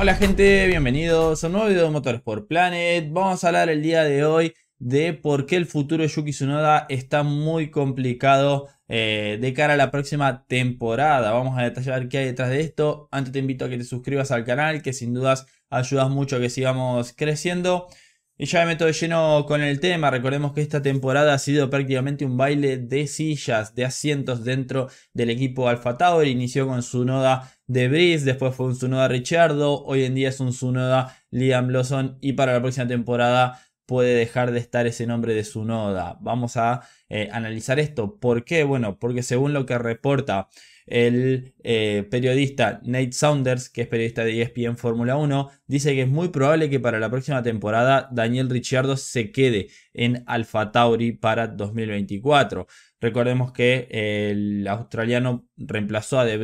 Hola gente, bienvenidos a un nuevo video de por Planet. Vamos a hablar el día de hoy de por qué el futuro de Yuki Tsunoda está muy complicado eh, de cara a la próxima temporada. Vamos a detallar qué hay detrás de esto. Antes te invito a que te suscribas al canal, que sin dudas ayudas mucho a que sigamos creciendo. Y ya me meto de lleno con el tema. Recordemos que esta temporada ha sido prácticamente un baile de sillas, de asientos dentro del equipo Alpha Tower. Inició con Tsunoda de Brice, después fue un tsunoda Richardo, hoy en día es un Sunoda Liam Lawson y para la próxima temporada puede dejar de estar ese nombre de Tsunoda. Vamos a eh, analizar esto. ¿Por qué? Bueno, porque según lo que reporta el eh, periodista Nate Saunders, que es periodista de ESPN Fórmula 1, dice que es muy probable que para la próxima temporada Daniel Ricciardo se quede en Alfa Tauri para 2024. Recordemos que el australiano reemplazó a De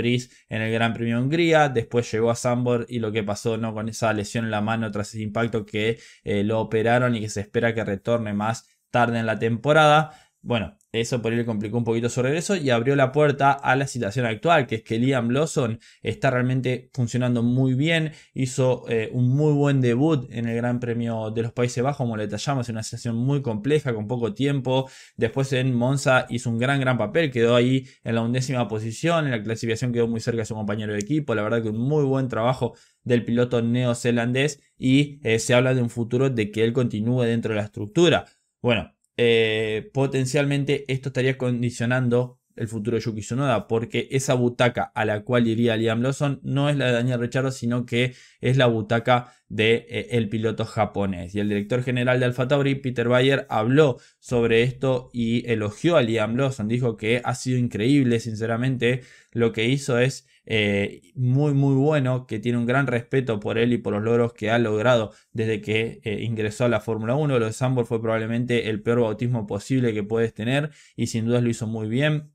en el Gran Premio de Hungría, después llegó a Sambor y lo que pasó ¿no? con esa lesión en la mano tras ese impacto que eh, lo operaron y que se espera que retorne más tarde en la temporada. Bueno, eso por ahí le complicó un poquito su regreso y abrió la puerta a la situación actual, que es que Liam Lawson está realmente funcionando muy bien, hizo eh, un muy buen debut en el Gran Premio de los Países Bajos, como le detallamos, en una situación muy compleja, con poco tiempo, después en Monza hizo un gran, gran papel, quedó ahí en la undécima posición, en la clasificación quedó muy cerca de su compañero de equipo, la verdad que un muy buen trabajo del piloto neozelandés y eh, se habla de un futuro de que él continúe dentro de la estructura. Bueno, eh, potencialmente esto estaría condicionando el futuro de Yuki Tsunoda, porque esa butaca a la cual iría Liam Lawson no es la de Daniel Rechardo sino que es la butaca del de, eh, piloto japonés. Y el director general de Tauri Peter Bayer, habló sobre esto y elogió a Liam Lawson. Dijo que ha sido increíble, sinceramente, lo que hizo es eh, muy muy bueno, que tiene un gran respeto por él y por los logros que ha logrado desde que eh, ingresó a la Fórmula 1. Lo de Sambor fue probablemente el peor bautismo posible que puedes tener y sin dudas lo hizo muy bien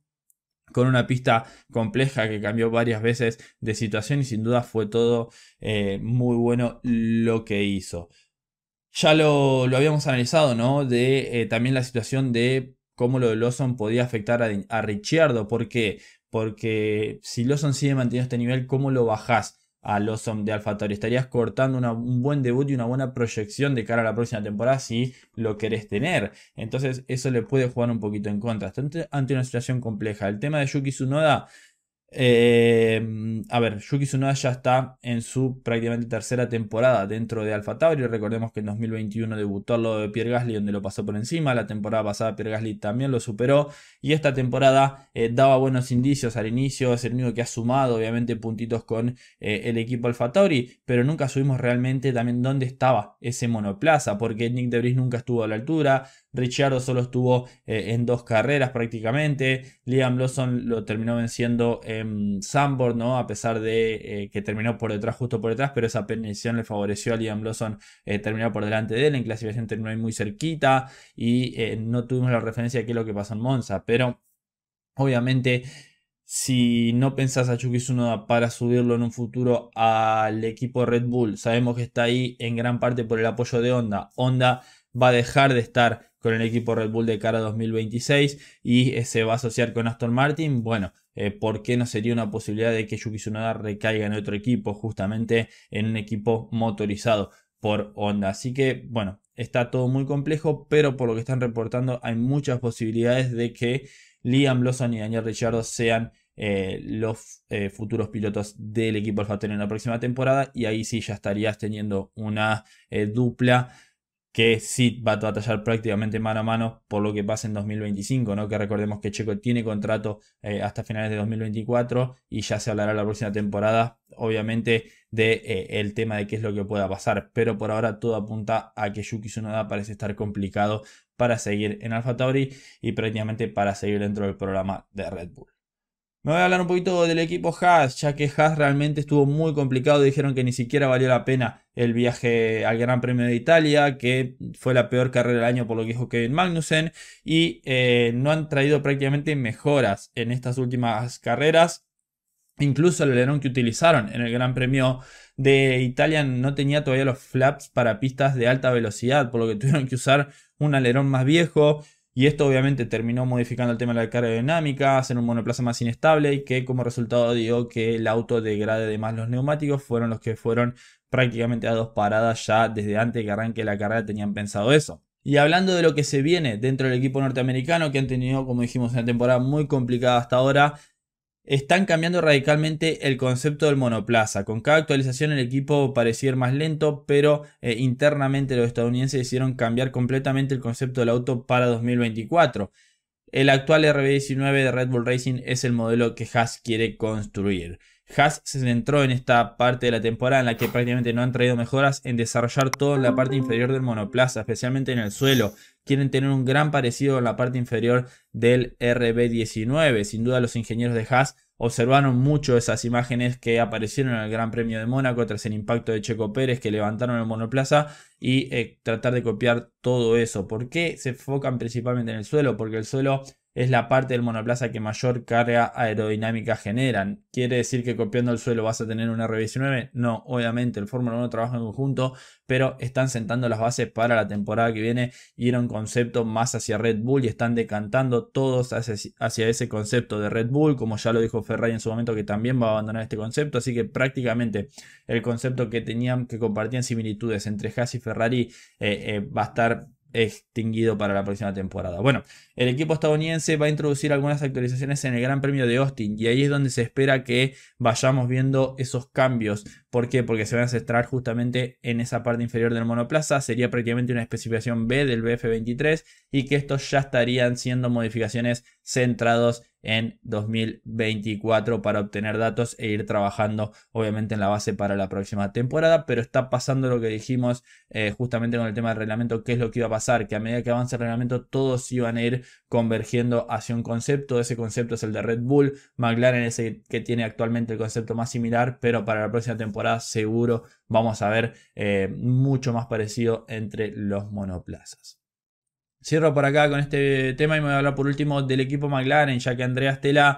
con una pista compleja que cambió varias veces de situación y sin duda fue todo eh, muy bueno lo que hizo. Ya lo, habíamos analizado, ¿no? De también la situación de cómo lo de Lawson podía afectar a, a Ricciardo, porque porque si Lawson sigue manteniendo este nivel, ¿cómo lo bajás a Lawson de AlphaTauri? Estarías cortando un buen debut y una buena proyección de cara a la próxima temporada si lo querés tener. Entonces eso le puede jugar un poquito en contra. Está ante, ante una situación compleja. El tema de Yuki Tsunoda Em, a ver, Yuki Tsunoda ya está en su prácticamente tercera temporada dentro de Alfa Tauri. Recordemos que en 2021 debutó lo de Pierre Gasly, donde lo pasó por encima. La temporada pasada Pierre Gasly también lo superó. Y esta temporada eh, daba buenos indicios al inicio. Es el único que ha sumado, obviamente, puntitos con eh, el equipo Alfa Pero nunca subimos realmente también dónde estaba ese monoplaza, porque Nick Debris nunca estuvo a la altura. Richardo solo estuvo eh, en dos carreras prácticamente. Liam Lawson lo terminó venciendo en Sanborn, ¿no? A pesar de eh, que terminó por detrás, justo por detrás, pero esa penalización le favoreció a Liam Lawson eh, terminar por delante de él. En clasificación terminó ahí muy cerquita y no tuvimos la referencia de qué es lo que pasó en Monza, pero obviamente. Si no pensás a Chucky Sunoda para subirlo en un futuro al equipo Red Bull, sabemos que está ahí en gran parte por el apoyo de Honda. Honda va a dejar de estar con el equipo Red Bull de cara a 2026 y eh, se va a asociar con Aston Martin, bueno, eh, ¿por qué no sería una posibilidad de que Yuki Tsunoda recaiga en otro equipo, justamente en un equipo motorizado por Honda? Así que, bueno, está todo muy complejo, pero por lo que están reportando hay muchas posibilidades de que Liam Lawson y Daniel Ricciardo sean eh, los futuros pilotos del equipo Tener en la próxima temporada y ahí sí ya estarías teniendo una dupla que sí va a batallar prácticamente mano a mano por lo que pasa en 2025, ¿no? Que recordemos que Checo tiene contrato eh, hasta finales de 2024 y ya se hablará la próxima temporada, obviamente, de eh, tema de qué es lo que pueda pasar. Pero por ahora todo apunta a que Yuki Tsunoda parece estar complicado para seguir en Alpha Tauri y prácticamente para seguir dentro del programa de Red Bull. Me voy a hablar un poquito del equipo Haas, ya que Haas realmente estuvo muy complicado. Dijeron que ni siquiera valió la pena el viaje al Gran Premio de Italia, que fue la peor carrera del año por lo que dijo Kevin Magnussen. Y eh, no han traído prácticamente mejoras en estas últimas carreras. Incluso el alerón que utilizaron en el Gran Premio de Italia no tenía todavía los flaps para pistas de alta velocidad, por lo que tuvieron que usar un alerón más viejo. Y esto obviamente terminó modificando el tema de la carga dinámica, hacer un monoplaza más inestable y que como resultado dio que el auto degrade de más los neumáticos, fueron los que fueron prácticamente a dos paradas ya desde antes que arranque la carrera tenían pensado eso. Y hablando de lo que se viene dentro del equipo norteamericano, que han tenido, como dijimos, una temporada muy complicada hasta ahora, están cambiando radicalmente el concepto del monoplaza. Con cada actualización el equipo parecía ir más lento, pero eh, internamente los estadounidenses decidieron cambiar completamente el concepto del auto para 2024. El actual RB19 de Red Bull Racing es el modelo que Haas quiere construir. Haas se centró en esta parte de la temporada en la que prácticamente no han traído mejoras en desarrollar toda la parte inferior del monoplaza, especialmente en el suelo. Quieren tener un gran parecido en la parte inferior del RB19. Sin duda los ingenieros de Haas observaron mucho esas imágenes que aparecieron en el Gran Premio de Mónaco tras el impacto de Checo Pérez que levantaron el monoplaza y eh, tratar de copiar todo eso. ¿Por qué se enfocan principalmente en el suelo? Porque el suelo es la parte del monoplaza que mayor carga aerodinámica generan. ¿Quiere decir que copiando el suelo vas a tener un R19? No, obviamente el Fórmula 1 trabaja en conjunto, pero están sentando las bases para la temporada que viene y era un concepto más hacia Red Bull y están decantando todos hacia, ese concepto de Red Bull, como ya lo dijo Ferrari en su momento que también va a abandonar este concepto, así que prácticamente el concepto que tenían, que compartían similitudes entre Haas y Ferrari eh, eh, va a estar extinguido para la próxima temporada. Bueno, el equipo estadounidense va a introducir algunas actualizaciones en el Gran Premio de Austin y ahí es donde se espera que vayamos viendo esos cambios ¿Por qué? Porque se van a centrar justamente en esa parte inferior del monoplaza. Sería prácticamente una especificación B del BF23 y que estos ya estarían siendo modificaciones centrados en 2024 para obtener datos e ir trabajando obviamente en la base para la próxima temporada. Pero está pasando lo que dijimos eh, justamente con el tema del reglamento, qué es lo que iba a pasar, que a medida que avanza el reglamento todos iban a ir convergiendo hacia un concepto. Ese concepto es el de Red Bull. McLaren es el que tiene actualmente el concepto más similar, pero para la próxima temporada seguro vamos a ver eh, mucho más parecido entre los monoplazas. Cierro por acá con este tema y me voy a hablar por último del equipo McLaren, ya que Andrea Stella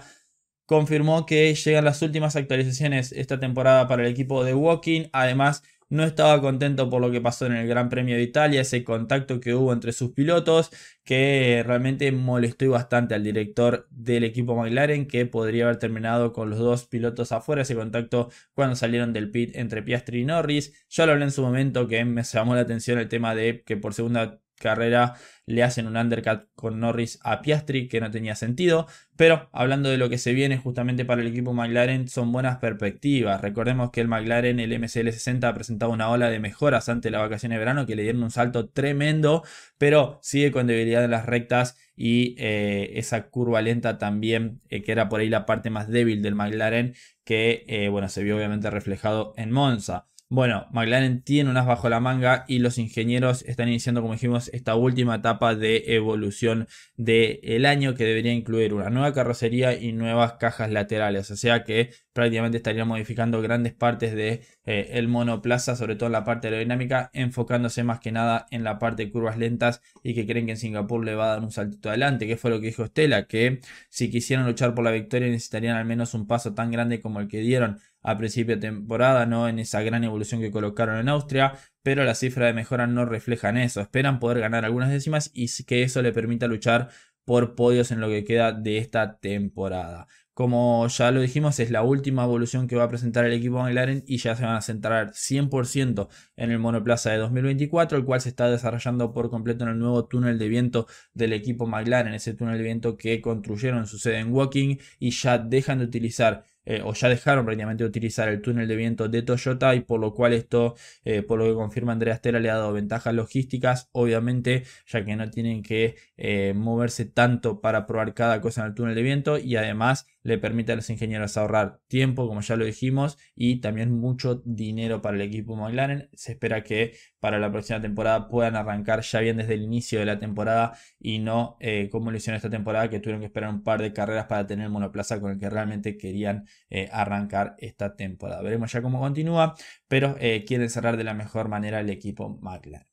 confirmó que llegan las últimas actualizaciones esta temporada para el equipo de Walking. Además, no estaba contento por lo que pasó en el Gran Premio de Italia, ese contacto que hubo entre sus pilotos, que realmente molestó bastante al director del equipo McLaren, que podría haber terminado con los dos pilotos afuera, ese contacto cuando salieron del pit entre Piastri y Norris. Yo lo hablé en su momento que me llamó la atención el tema de que por segunda carrera le hacen un undercut con Norris a Piastri que no tenía sentido. Pero hablando de lo que se viene justamente para el equipo McLaren, son buenas perspectivas. Recordemos que el McLaren, el MCL60, ha presentado una ola de mejoras ante la vacación de verano que le dieron un salto tremendo, pero sigue con debilidad en las rectas y eh, esa curva lenta también, eh, que era por ahí la parte más débil del McLaren, que eh, bueno, se vio obviamente reflejado en Monza. Bueno, McLaren tiene unas bajo la manga y los ingenieros están iniciando, como dijimos, esta última etapa de evolución del año que debería incluir una nueva carrocería y nuevas cajas laterales. O sea que prácticamente estarían modificando grandes partes del de, eh, monoplaza, sobre todo en la parte aerodinámica, enfocándose más que nada en la parte de curvas lentas y que creen que en Singapur le va a dar un saltito adelante, que fue lo que dijo Estela, que si quisieran luchar por la victoria necesitarían al menos un paso tan grande como el que dieron a principio de temporada, no en esa gran evolución que colocaron en Austria, pero las cifras de mejora no reflejan eso. Esperan poder ganar algunas décimas y que eso le permita luchar por podios en lo que queda de esta temporada. Como ya lo dijimos, es la última evolución que va a presentar el equipo McLaren y ya se van a centrar 100% en el monoplaza de 2024, el cual se está desarrollando por completo en el nuevo túnel de viento del equipo McLaren, ese túnel de viento que construyeron su sede en Woking y ya dejan de utilizar eh, o ya dejaron prácticamente de utilizar el túnel de viento de Toyota y por lo cual esto, eh, por lo que confirma Andrea Estela le ha dado ventajas logísticas, obviamente, ya que no tienen que eh, moverse tanto para probar cada cosa en el túnel de viento y además le permite a los ingenieros ahorrar tiempo, como ya lo dijimos, y también mucho dinero para el equipo McLaren. Se espera que para la próxima temporada puedan arrancar ya bien desde el inicio de la temporada y no eh, como lo hicieron esta temporada, que tuvieron que esperar un par de carreras para tener el monoplaza con el que realmente querían eh, arrancar esta temporada. Veremos ya cómo continúa, pero eh, quieren cerrar de la mejor manera el equipo McLaren.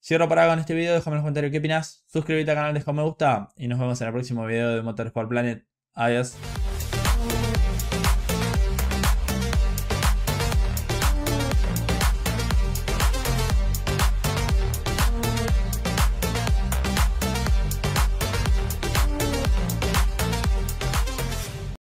Cierro para con este video, déjame en los comentarios qué opinas, suscríbete al canal, deja un me gusta y nos vemos en el próximo video de Motorsport Planet. Adiós.